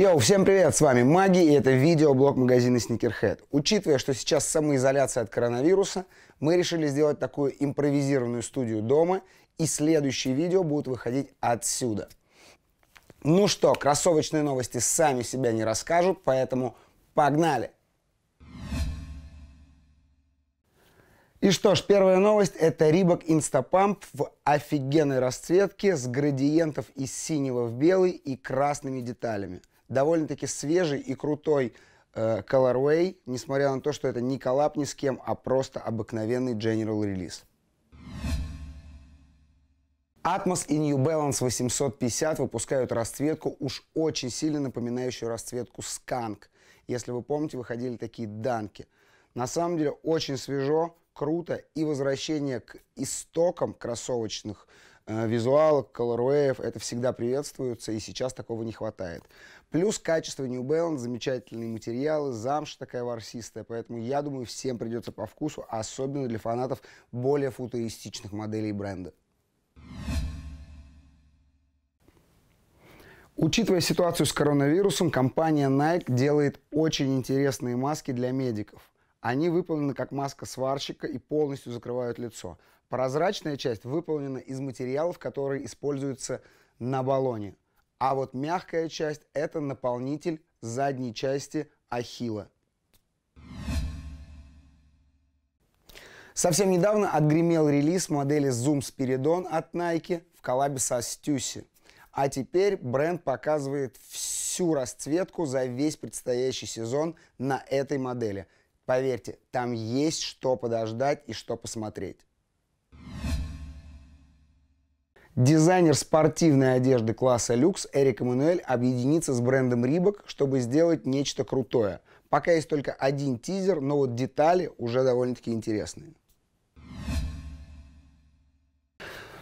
Йоу, всем привет, с вами Маги, и это видеоблог магазина Sneakerhead. Учитывая, что сейчас самоизоляция от коронавируса, мы решили сделать такую импровизированную студию дома, и следующие видео будут выходить отсюда. Ну что, кроссовочные новости сами себя не расскажут, поэтому погнали! И что ж, первая новость – это Рибок Инстапамп в офигенной расцветке с градиентов из синего в белый и красными деталями довольно-таки свежий и крутой э, colorway, несмотря на то, что это не коллап ни с кем, а просто обыкновенный general релиз. Atmos и New Balance 850 выпускают расцветку, уж очень сильно напоминающую расцветку Skunk. Если вы помните, выходили такие данки. На самом деле очень свежо, круто и возвращение к истокам кроссовочных Э, визуал, колоруэев, это всегда приветствуется, и сейчас такого не хватает. Плюс качество New Balance, замечательные материалы, замша такая ворсистая, поэтому я думаю, всем придется по вкусу, особенно для фанатов более футуристичных моделей бренда. Учитывая ситуацию с коронавирусом, компания Nike делает очень интересные маски для медиков – они выполнены как маска сварщика и полностью закрывают лицо. Прозрачная часть выполнена из материалов, которые используются на баллоне. А вот мягкая часть – это наполнитель задней части ахилла. Совсем недавно отгремел релиз модели Zoom Spiridon от Nike в коллабе со Stussy. А теперь бренд показывает всю расцветку за весь предстоящий сезон на этой модели – Поверьте, там есть что подождать и что посмотреть. Дизайнер спортивной одежды класса люкс Эрик Эммануэль объединится с брендом Рибок, чтобы сделать нечто крутое. Пока есть только один тизер, но вот детали уже довольно-таки интересные.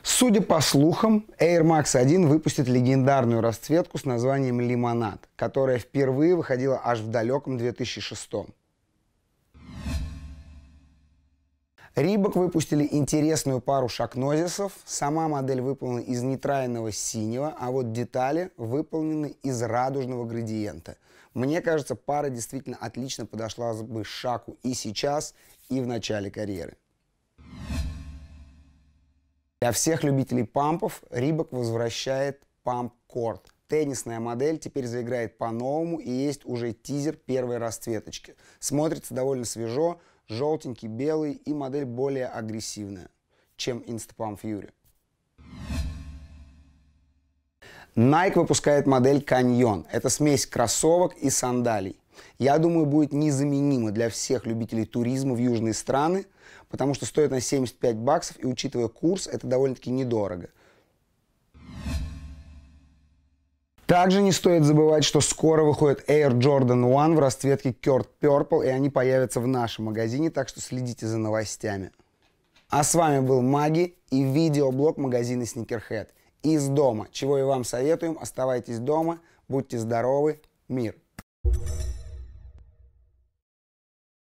Судя по слухам, Air Max 1 выпустит легендарную расцветку с названием «Лимонад», которая впервые выходила аж в далеком 2006 -м. Рибок выпустили интересную пару шакнозисов. Сама модель выполнена из нейтрального синего, а вот детали выполнены из радужного градиента. Мне кажется, пара действительно отлично подошла бы Шаку и сейчас, и в начале карьеры. Для всех любителей пампов Рибок возвращает памп корт. Теннисная модель теперь заиграет по-новому и есть уже тизер первой расцветочки. Смотрится довольно свежо, желтенький, белый и модель более агрессивная, чем Instapump Fury. Nike выпускает модель Canyon. Это смесь кроссовок и сандалий. Я думаю, будет незаменимо для всех любителей туризма в южные страны, потому что стоит на 75 баксов, и учитывая курс, это довольно-таки недорого – Также не стоит забывать, что скоро выходит Air Jordan One в расцветке Kurt Purple, и они появятся в нашем магазине, так что следите за новостями. А с вами был Маги и видеоблог магазина Sneakerhead из дома, чего и вам советуем. Оставайтесь дома, будьте здоровы, мир. thank you